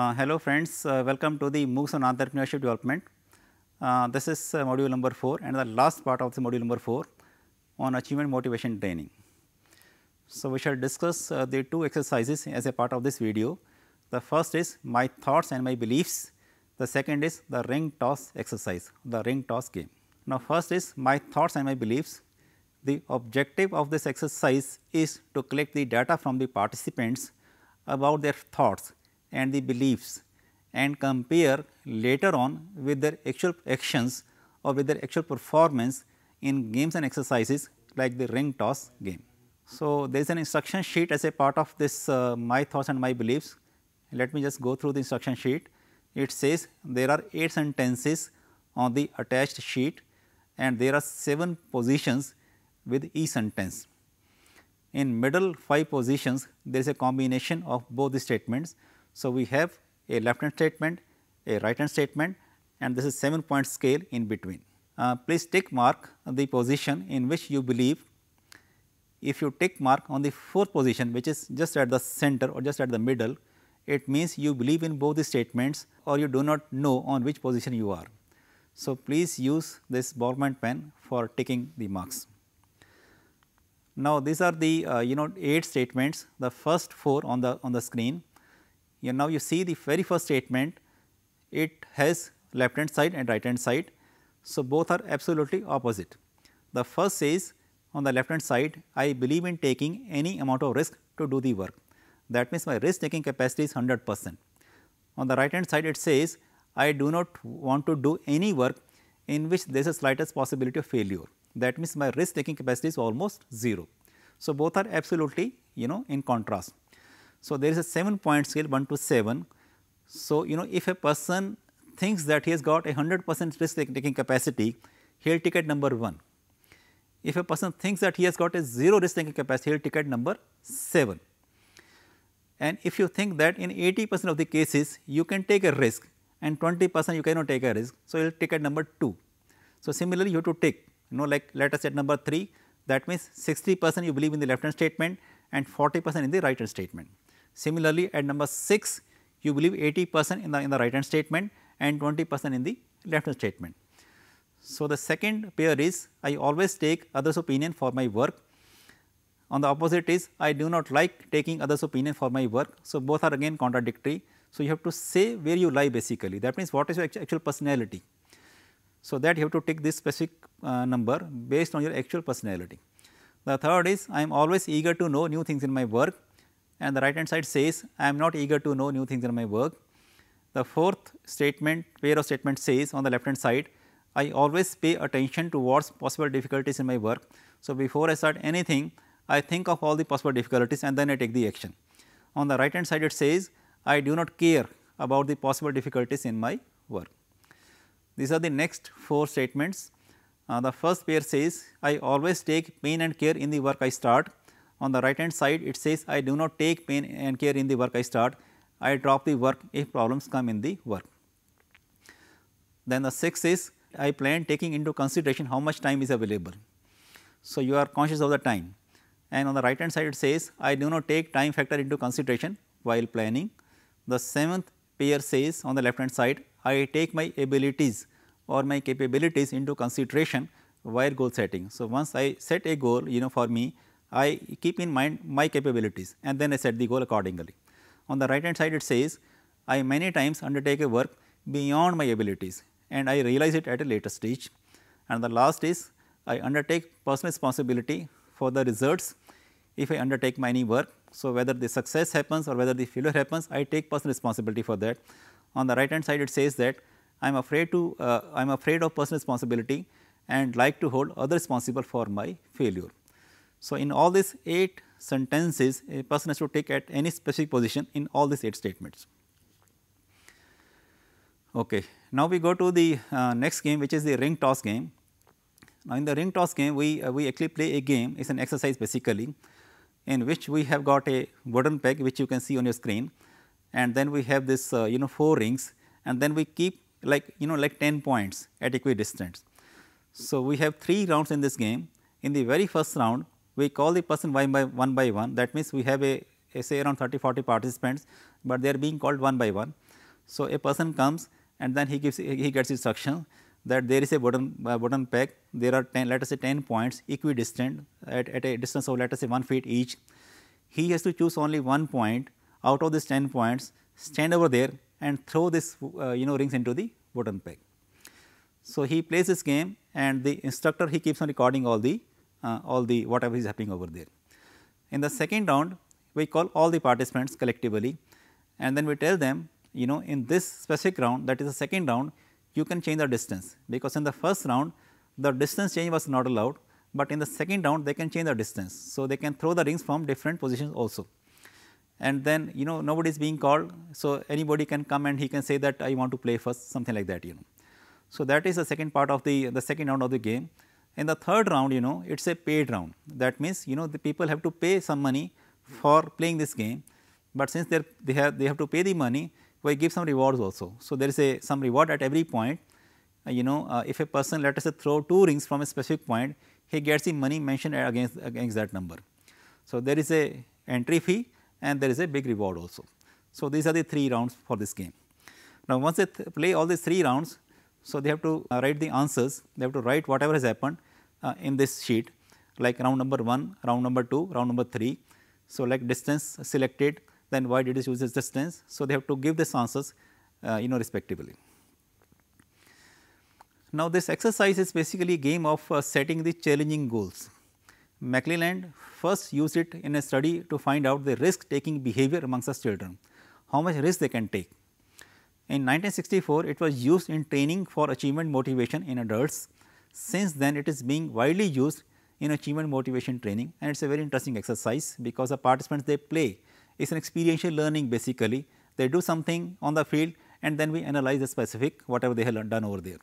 Uh, hello friends, uh, welcome to the MOOCs on Entrepreneurship Development. Uh, this is uh, module number 4 and the last part of the module number 4 on achievement motivation training. So, we shall discuss uh, the two exercises as a part of this video. The first is my thoughts and my beliefs, the second is the ring toss exercise, the ring toss game. Now, first is my thoughts and my beliefs. The objective of this exercise is to collect the data from the participants about their thoughts and the beliefs and compare later on with their actual actions or with their actual performance in games and exercises like the ring toss game. So, there is an instruction sheet as a part of this uh, my thoughts and my beliefs. Let me just go through the instruction sheet. It says there are 8 sentences on the attached sheet and there are 7 positions with each sentence. In middle 5 positions there is a combination of both the statements. So, we have a left hand statement, a right hand statement and this is 7 point scale in between. Uh, please tick mark the position in which you believe if you tick mark on the fourth position which is just at the center or just at the middle, it means you believe in both the statements or you do not know on which position you are. So, please use this Bormann pen for ticking the marks. Now, these are the uh, you know 8 statements, the first 4 on the on the screen now you see the very first statement, it has left hand side and right hand side. So, both are absolutely opposite. The first says on the left hand side, I believe in taking any amount of risk to do the work. That means, my risk taking capacity is 100 percent. On the right hand side, it says I do not want to do any work in which there is a slightest possibility of failure. That means, my risk taking capacity is almost 0. So, both are absolutely you know in contrast. So, there is a 7 point scale 1 to 7. So, you know if a person thinks that he has got a 100 percent risk taking capacity, he will take at number 1. If a person thinks that he has got a 0 risk taking capacity, he will take at number 7. And if you think that in 80 percent of the cases you can take a risk and 20 percent you cannot take a risk, so you will take at number 2. So, similarly you have to take you know like let us say number 3 that means 60 percent you believe in the left hand statement and 40 percent in the right hand statement. Similarly, at number 6 you believe 80 percent in the in the right hand statement and 20 percent in the left hand statement. So, the second pair is I always take others opinion for my work. On the opposite is I do not like taking others opinion for my work. So, both are again contradictory. So, you have to say where you lie basically that means what is your actual personality. So, that you have to take this specific uh, number based on your actual personality. The third is I am always eager to know new things in my work and the right hand side says I am not eager to know new things in my work. The fourth statement pair of statements says on the left hand side I always pay attention towards possible difficulties in my work. So, before I start anything I think of all the possible difficulties and then I take the action. On the right hand side it says I do not care about the possible difficulties in my work. These are the next four statements. Uh, the first pair says I always take pain and care in the work I start on the right hand side it says I do not take pain and care in the work I start, I drop the work if problems come in the work. Then the sixth is I plan taking into consideration how much time is available. So, you are conscious of the time and on the right hand side it says I do not take time factor into consideration while planning. The seventh pair says on the left hand side I take my abilities or my capabilities into consideration while goal setting. So, once I set a goal you know for me I keep in mind my capabilities and then I set the goal accordingly. On the right hand side it says I many times undertake a work beyond my abilities and I realize it at a later stage. And the last is I undertake personal responsibility for the results if I undertake any work. So, whether the success happens or whether the failure happens I take personal responsibility for that. On the right hand side it says that I am afraid to uh, I am afraid of personal responsibility and like to hold others responsible for my failure. So, in all these 8 sentences a person has to take at any specific position in all these 8 statements. Okay. Now, we go to the uh, next game which is the ring toss game. Now, in the ring toss game we, uh, we actually play a game it is an exercise basically in which we have got a wooden peg which you can see on your screen and then we have this uh, you know 4 rings and then we keep like you know like 10 points at equidistance. So, we have 3 rounds in this game. In the very first round we call the person one by one by one that means we have a, a say around 30 40 participants, but they are being called one by one. So, a person comes and then he gives he gets instruction that there is a button uh, button peg there are 10 let us say 10 points equidistant at, at a distance of let us say 1 feet each. He has to choose only one point out of these 10 points stand over there and throw this uh, you know rings into the button peg. So, he plays this game and the instructor he keeps on recording all the uh, all the whatever is happening over there. In the second round, we call all the participants collectively and then we tell them you know in this specific round that is the second round you can change the distance because in the first round the distance change was not allowed, but in the second round they can change the distance. So, they can throw the rings from different positions also and then you know nobody is being called. So, anybody can come and he can say that I want to play first something like that you know. So, that is the second part of the the second round of the game in the third round you know it is a paid round that means you know the people have to pay some money for playing this game, but since they they have they have to pay the money we give some rewards also. So, there is a some reward at every point uh, you know uh, if a person let us say throw two rings from a specific point he gets the money mentioned against against that number. So, there is a entry fee and there is a big reward also. So, these are the three rounds for this game. Now, once they play all these three rounds so, they have to uh, write the answers, they have to write whatever has happened uh, in this sheet like round number 1, round number 2, round number 3. So, like distance selected then why did it use this distance. So, they have to give this answers uh, you know respectively. Now, this exercise is basically a game of uh, setting the challenging goals. McClelland first used it in a study to find out the risk taking behavior amongst us children, how much risk they can take. In 1964, it was used in training for achievement motivation in adults. Since then, it is being widely used in achievement motivation training and it is a very interesting exercise because the participants they play is an experiential learning basically. They do something on the field and then we analyze the specific whatever they have done over there.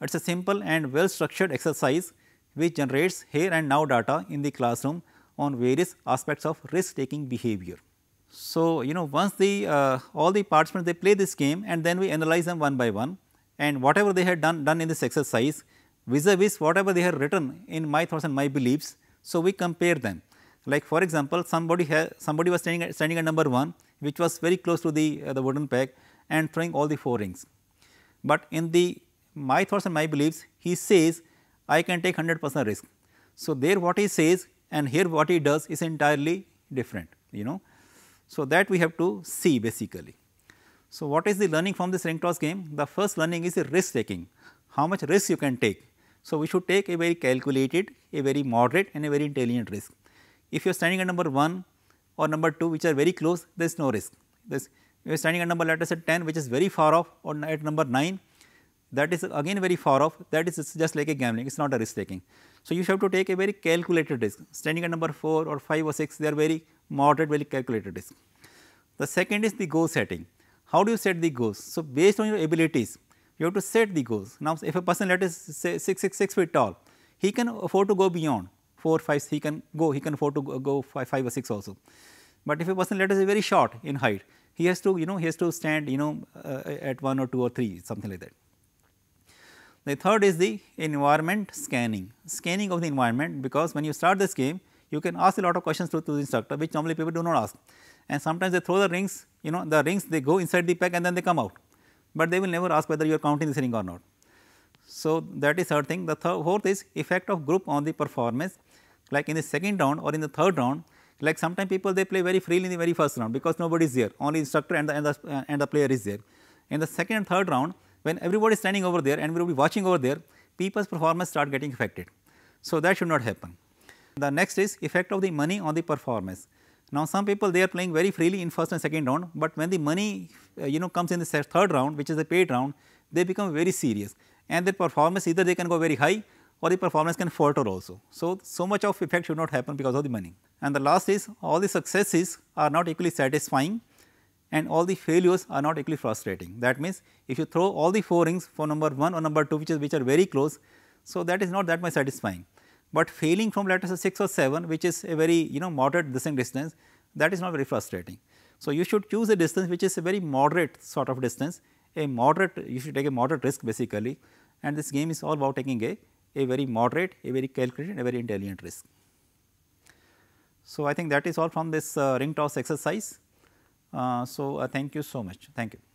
It is a simple and well structured exercise which generates here and now data in the classroom on various aspects of risk taking behavior. So, you know once the uh, all the participants they play this game and then we analyze them one by one and whatever they had done done in this exercise vis-a-vis -vis whatever they had written in my thoughts and my beliefs. So, we compare them like for example, somebody has somebody was standing at, standing at number 1 which was very close to the uh, the wooden peg and throwing all the four rings. But in the my thoughts and my beliefs he says I can take 100 percent risk. So, there what he says and here what he does is entirely different you know. So, that we have to see basically. So, what is the learning from this ring toss game? The first learning is the risk taking, how much risk you can take. So, we should take a very calculated, a very moderate and a very intelligent risk. If you are standing at number 1 or number 2 which are very close, there is no risk. This, you are standing at number let us say 10 which is very far off or at number 9 that is again very far off that is just like a gambling it is not a risk taking. So, you have to take a very calculated risk standing at number 4 or 5 or 6 they are very moderate value calculated risk. The second is the goal setting. How do you set the goals? So, based on your abilities, you have to set the goals. Now, if a person let us say 6, feet tall, he can afford to go beyond 4, 5, he can go, he can afford to go 5, 5 or 6 also. But if a person let us say very short in height, he has to you know he has to stand you know uh, at 1 or 2 or 3 something like that. The third is the environment scanning, scanning of the environment because when you start this game you can ask a lot of questions to, to the instructor which normally people do not ask. And sometimes they throw the rings, you know the rings they go inside the pack and then they come out, but they will never ask whether you are counting this ring or not. So, that is third thing. The third, fourth is effect of group on the performance like in the second round or in the third round like sometimes people they play very freely in the very first round because nobody is there only instructor and the, and the, and the player is there. In the second and third round when everybody is standing over there and we will be watching over there people's performance start getting affected. So, that should not happen. The next is effect of the money on the performance. Now, some people they are playing very freely in first and second round, but when the money uh, you know comes in the third round which is the paid round, they become very serious and their performance either they can go very high or the performance can falter also. So, so much of effect should not happen because of the money. And the last is all the successes are not equally satisfying and all the failures are not equally frustrating. That means, if you throw all the four rings for number 1 or number 2 which is which are very close, so that is not that much satisfying but failing from lattice 6 or 7 which is a very you know moderate distance distance that is not very frustrating. So, you should choose a distance which is a very moderate sort of distance a moderate you should take a moderate risk basically and this game is all about taking a, a very moderate a very calculated a very intelligent risk. So, I think that is all from this uh, ring toss exercise. Uh, so, uh, thank you so much. Thank you.